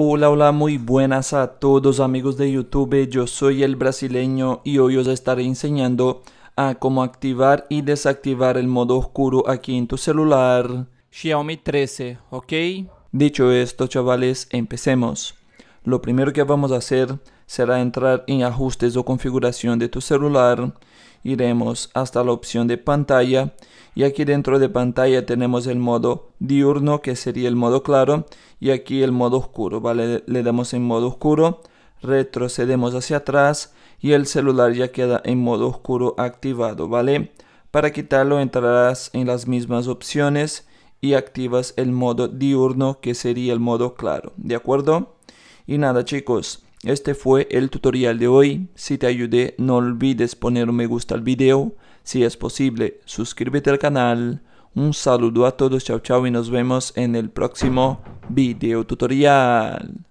Hola, hola, muy buenas a todos amigos de YouTube, yo soy el brasileño y hoy os estaré enseñando a cómo activar y desactivar el modo oscuro aquí en tu celular Xiaomi 13, ¿ok? Dicho esto chavales, empecemos. Lo primero que vamos a hacer será entrar en ajustes o configuración de tu celular. Iremos hasta la opción de pantalla y aquí dentro de pantalla tenemos el modo diurno que sería el modo claro y aquí el modo oscuro, ¿vale? Le damos en modo oscuro, retrocedemos hacia atrás y el celular ya queda en modo oscuro activado, ¿vale? Para quitarlo entrarás en las mismas opciones y activas el modo diurno que sería el modo claro, ¿de acuerdo? Y nada chicos, este fue el tutorial de hoy. Si te ayudé, no olvides poner un me gusta al video. Si es posible, suscríbete al canal. Un saludo a todos, chao chao y nos vemos en el próximo video tutorial.